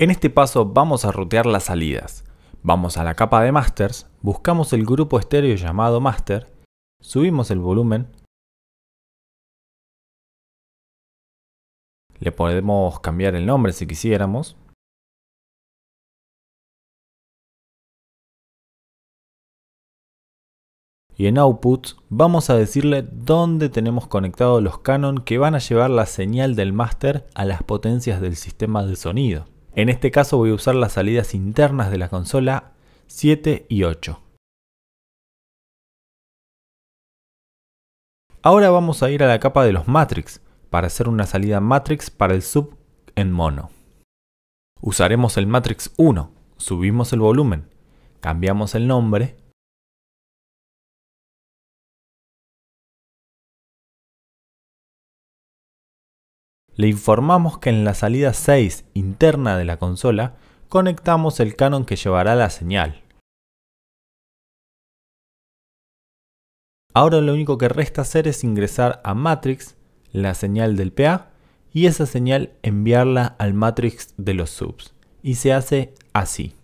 En este paso vamos a rotear las salidas. Vamos a la capa de masters, buscamos el grupo estéreo llamado master, subimos el volumen, le podemos cambiar el nombre si quisiéramos, y en outputs vamos a decirle dónde tenemos conectados los canon que van a llevar la señal del Master a las potencias del sistema de sonido. En este caso voy a usar las salidas internas de la consola 7 y 8. Ahora vamos a ir a la capa de los matrix para hacer una salida matrix para el sub en mono. Usaremos el matrix 1, subimos el volumen, cambiamos el nombre le informamos que en la salida 6 interna de la consola conectamos el canon que llevará la señal. Ahora lo único que resta hacer es ingresar a Matrix la señal del PA y esa señal enviarla al Matrix de los subs. Y se hace así.